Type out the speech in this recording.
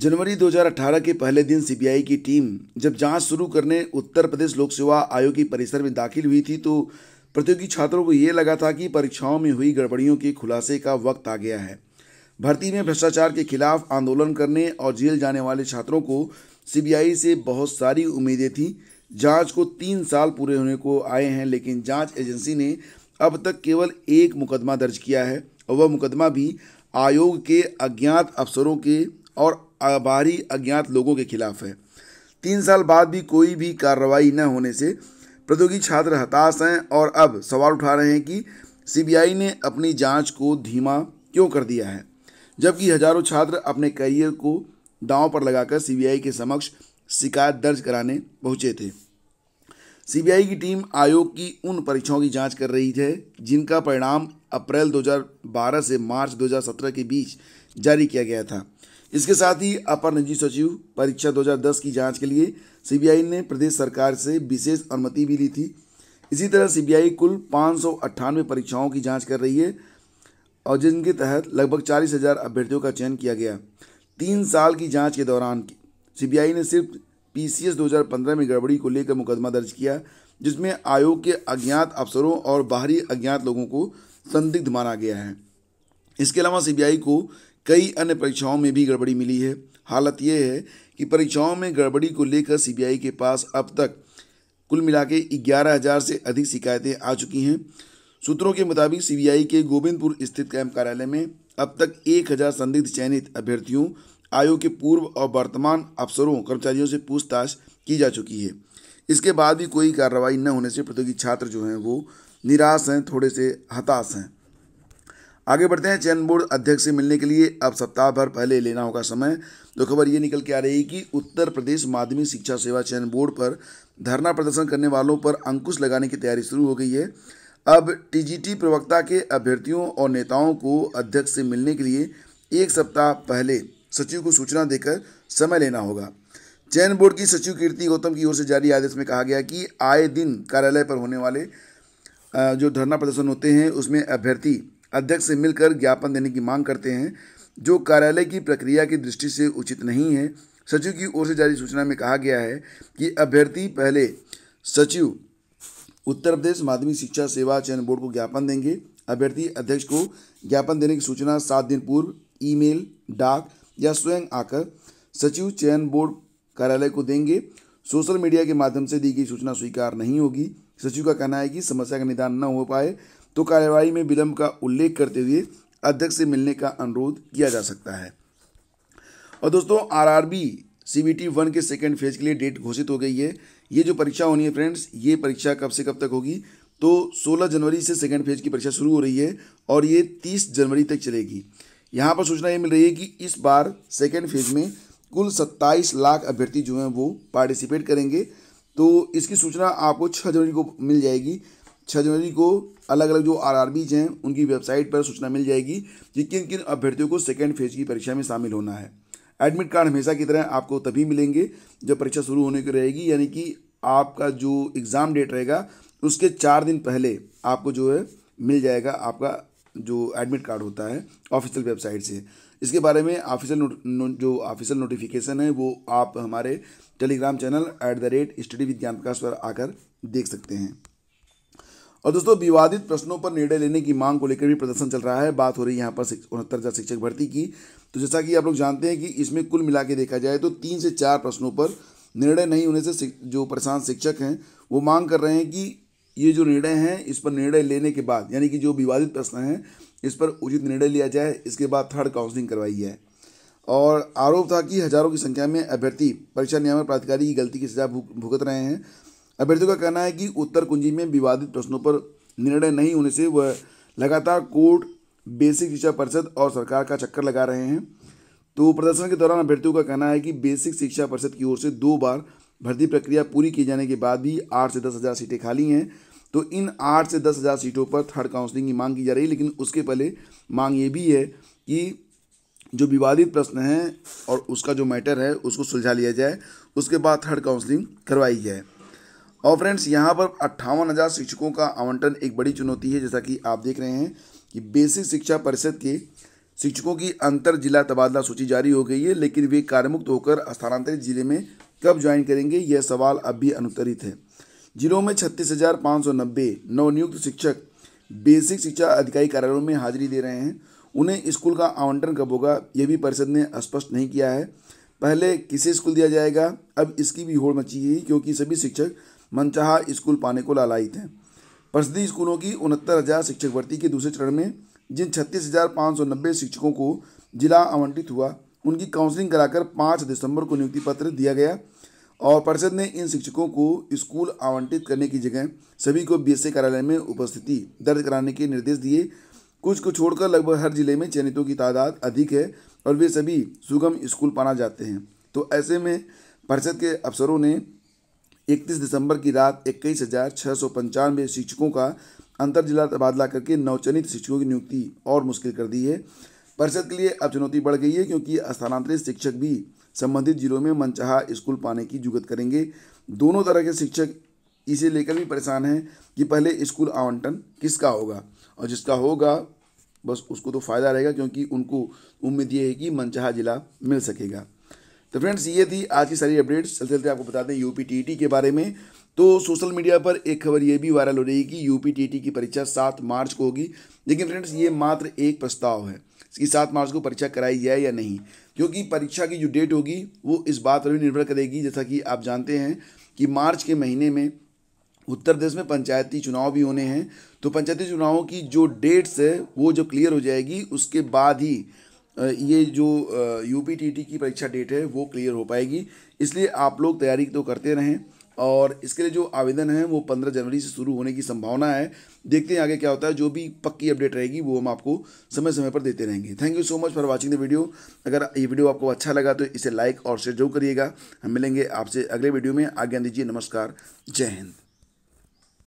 जनवरी 2018 के पहले दिन सीबीआई की टीम जब जांच शुरू करने उत्तर प्रदेश लोक सेवा आयोग की परिसर में दाखिल हुई थी तो प्रतियोगी छात्रों को ये लगा था कि परीक्षाओं में हुई गड़बड़ियों के खुलासे का वक्त आ गया है भर्ती में भ्रष्टाचार के खिलाफ आंदोलन करने और जेल जाने वाले छात्रों को सीबीआई से बहुत सारी उम्मीदें थीं जांच को तीन साल पूरे होने को आए हैं लेकिन जांच एजेंसी ने अब तक केवल एक मुकदमा दर्ज किया है और वह मुकदमा भी आयोग के अज्ञात अफसरों के और आबारी अज्ञात लोगों के खिलाफ है तीन साल बाद भी कोई भी कार्रवाई न होने से प्रौद्योगिकी छात्र हताश हैं और अब सवाल उठा रहे हैं कि सीबीआई ने अपनी जांच को धीमा क्यों कर दिया है जबकि हजारों छात्र अपने करियर को दांव पर लगाकर सीबीआई के समक्ष शिकायत दर्ज कराने पहुंचे थे सीबीआई की टीम आयोग की उन परीक्षाओं की जांच कर रही है जिनका परिणाम अप्रैल 2012 से मार्च 2017 के बीच जारी किया गया था इसके साथ ही अपर निजी सचिव परीक्षा 2010 की जांच के लिए सीबीआई ने प्रदेश सरकार से विशेष अनुमति भी ली थी इसी तरह सीबीआई कुल पाँच परीक्षाओं की जाँच कर रही है और जिनके तहत लगभग चालीस हज़ार अभ्यर्थियों का चयन किया गया तीन साल की जांच के दौरान सीबीआई ने सिर्फ पीसीएस 2015 में गड़बड़ी को लेकर मुकदमा दर्ज किया जिसमें आयोग के अज्ञात अफसरों और बाहरी अज्ञात लोगों को संदिग्ध माना गया है इसके अलावा सीबीआई को कई अन्य परीक्षाओं में भी गड़बड़ी मिली है हालत यह है कि परीक्षाओं में गड़बड़ी को लेकर सीबीआई के पास अब तक कुल मिला के ग्यारह हजार से अधिक शिकायतें आ चुकी हैं सूत्रों के मुताबिक सीबीआई के गोविंदपुर स्थित कैंप कार्यालय में अब तक एक हजार संदिग्ध चयनित अभ्यर्थियों आयोग के पूर्व और वर्तमान अफसरों कर्मचारियों से पूछताछ की जा चुकी है इसके बाद भी कोई कार्रवाई न होने से प्रतियोगी छात्र जो हैं वो निराश हैं थोड़े से हताश हैं आगे बढ़ते हैं चयन बोर्ड अध्यक्ष से मिलने के लिए अब सप्ताह भर पहले लेना होगा समय तो खबर ये निकल के आ रही है कि उत्तर प्रदेश माध्यमिक शिक्षा सेवा चयन बोर्ड पर धरना प्रदर्शन करने वालों पर अंकुश लगाने की तैयारी शुरू हो गई है अब टीजीटी प्रवक्ता के अभ्यर्थियों और नेताओं को अध्यक्ष से मिलने के लिए एक सप्ताह पहले सचिव को सूचना देकर समय लेना होगा चयन बोर्ड की सचिव कीर्ति गौतम की ओर से जारी आदेश में कहा गया कि आए दिन कार्यालय पर होने वाले जो धरना प्रदर्शन होते हैं उसमें अभ्यर्थी अध्यक्ष से मिलकर ज्ञापन देने की मांग करते हैं जो कार्यालय की प्रक्रिया की दृष्टि से उचित नहीं है सचिव की ओर से जारी सूचना में कहा गया है कि अभ्यर्थी पहले सचिव उत्तर प्रदेश माध्यमिक शिक्षा सेवा चयन बोर्ड को ज्ञापन देंगे अभ्यर्थी अध्यक्ष को ज्ञापन देने की सूचना सात दिन पूर्व ईमेल डाक या स्वयं आकर सचिव चयन बोर्ड कार्यालय को देंगे सोशल मीडिया के माध्यम से दी गई सूचना स्वीकार नहीं होगी सचिव का कहना है कि समस्या का निदान न हो पाए तो कार्यवाही में विलंब का उल्लेख करते हुए अध्यक्ष से मिलने का अनुरोध किया जा सकता है और दोस्तों आरआरबी सीबीटी वन के सेकेंड फेज के लिए डेट घोषित हो गई है ये जो परीक्षा होनी है फ्रेंड्स ये परीक्षा कब से कब तक होगी तो 16 जनवरी से सेकेंड फेज की परीक्षा शुरू हो रही है और ये 30 जनवरी तक चलेगी यहाँ पर सूचना ये मिल रही है कि इस बार सेकेंड फेज में कुल 27 लाख अभ्यर्थी जो हैं वो पार्टिसिपेट करेंगे तो इसकी सूचना आपको छः जनवरी को मिल जाएगी छः जनवरी को अलग अलग जो आर हैं उनकी वेबसाइट पर सूचना मिल जाएगी कि किन किन अभ्यर्थियों को सेकेंड फेज की परीक्षा में शामिल होना है एडमिट कार्ड हमेशा की तरह आपको तभी मिलेंगे जब परीक्षा शुरू होने की रहेगी यानी कि आपका जो एग्ज़ाम डेट रहेगा उसके चार दिन पहले आपको जो है मिल जाएगा आपका जो एडमिट कार्ड होता है ऑफिशियल वेबसाइट से इसके बारे में ऑफिशियल जो ऑफिशियल नोटिफिकेशन है वो आप हमारे Telegram channel at the rate study Vigyan Prakash पर आकर देख सकते हैं और दोस्तों विवादित प्रश्नों पर निर्णय लेने की मांग को लेकर भी प्रदर्शन चल रहा है बात हो रही है यहाँ पर उनहत्तर हज़ार शिक्षक भर्ती की तो जैसा कि आप लोग जानते हैं कि इसमें कुल मिला के देखा जाए तो तीन से चार प्रश्नों पर निर्णय नहीं होने से जो परेशान शिक्षक हैं वो मांग कर रहे हैं कि ये जो निर्णय हैं इस पर निर्णय लेने के बाद यानी कि जो विवादित प्रश्न हैं इस पर उचित निर्णय लिया जाए इसके बाद थर्ड काउंसलिंग करवाई जाए और आरोप था कि हजारों की संख्या में अभ्यर्थी परीक्षा नियामक प्राधिकारी की गलती की सजा भुगत रहे हैं अभ्यर्थियों का कहना है कि उत्तर कुंजी में विवादित प्रश्नों पर निर्णय नहीं होने से वह लगातार कोर्ट बेसिक शिक्षा परिषद और सरकार का चक्कर लगा रहे हैं तो प्रदर्शन के दौरान अभ्यर्थियों का कहना है कि बेसिक शिक्षा परिषद की ओर से दो बार भर्ती प्रक्रिया पूरी किए जाने के बाद भी आठ से दस हज़ार सीटें खाली हैं तो इन आठ से दस हज़ार सीटों पर थर्ड काउंसलिंग की मांग की जा रही है लेकिन उसके पहले मांग ये भी है कि जो विवादित प्रश्न हैं और उसका जो मैटर है उसको सुलझा लिया जाए उसके बाद थर्ड काउंसलिंग करवाई जाए और फ्रेंड्स यहाँ पर अट्ठावन हज़ार शिक्षकों का आवंटन एक बड़ी चुनौती है जैसा कि आप देख रहे हैं कि बेसिक शिक्षा परिषद के शिक्षकों की अंतर जिला तबादला सूची जारी हो गई है लेकिन वे कार्यमुक्त होकर स्थानांतरित जिले में कब ज्वाइन करेंगे यह सवाल अब भी अनुत्तरित है जिलों में छत्तीस हज़ार पाँच सौ नब्बे नवनियुक्त शिक्षक बेसिक शिक्षा अधिकारी कार्यालयों में हाजिरी दे रहे हैं उन्हें स्कूल का आवंटन कब होगा यह भी परिषद ने स्पष्ट नहीं किया है पहले किसे स्कूल दिया जाएगा अब इसकी भी होड़ मची है क्योंकि सभी शिक्षक मनचाहा स्कूल पाने को लालायित हैं प्रसिद्धि स्कूलों की उनहत्तर हज़ार शिक्षक भर्ती के दूसरे चरण में जिन छत्तीस हज़ार पाँच सौ नब्बे शिक्षकों को जिला आवंटित हुआ उनकी काउंसलिंग कराकर पाँच दिसंबर को नियुक्ति पत्र दिया गया और परिषद ने इन शिक्षकों को स्कूल आवंटित करने की जगह सभी को बी कार्यालय में उपस्थिति दर्ज कराने के निर्देश दिए कुछ को छोड़कर लगभग हर जिले में चयनितों की तादाद अधिक है और वे सभी सुगम स्कूल पाना जाते हैं तो ऐसे में परिषद के अफसरों ने इकतीस दिसंबर की रात इक्कीस हज़ार छः सौ पंचानवे शिक्षकों का अंतर जिला तबादला करके नवचनित शिक्षकों की नियुक्ति और मुश्किल कर दी है परिषद के लिए अब चुनौती बढ़ गई है क्योंकि स्थानांतरित शिक्षक भी संबंधित जिलों में मनचाहा स्कूल पाने की जुगत करेंगे दोनों तरह के शिक्षक इसे लेकर भी परेशान हैं कि पहले स्कूल आवंटन किसका होगा और जिसका होगा बस उसको तो फ़ायदा रहेगा क्योंकि उनको उम्मीद ये है कि मनचाहा ज़िला मिल सकेगा तो फ्रेंड्स ये थी आज की सारी अपडेट्स चलते चलते आपको बता दें यूपी के बारे में तो सोशल मीडिया पर एक खबर ये भी वायरल हो रही है कि यूपी की परीक्षा सात मार्च को होगी लेकिन फ्रेंड्स ये मात्र एक प्रस्ताव है कि सात मार्च को परीक्षा कराई जाए या नहीं क्योंकि परीक्षा की जो डेट होगी वो इस बात पर भी निर्भर करेगी जैसा कि आप जानते हैं कि मार्च के महीने में उत्तर प्रदेश में पंचायती चुनाव भी होने हैं तो पंचायती चुनावों की जो डेट्स है वो जब क्लियर हो जाएगी उसके बाद ही ये जो यू की परीक्षा डेट है वो क्लियर हो पाएगी इसलिए आप लोग तैयारी तो करते रहें और इसके लिए जो आवेदन है वो पंद्रह जनवरी से शुरू होने की संभावना है देखते हैं आगे क्या होता है जो भी पक्की अपडेट रहेगी वो हम आपको समय समय पर देते रहेंगे thank you so much for watching the video अगर ये वीडियो आपको अच्छा लगा तो इसे लाइक और शेयर जरूर करिएगा हम मिलेंगे आपसे अगले वीडियो में आज्ञा दीजिए नमस्कार जय हिंद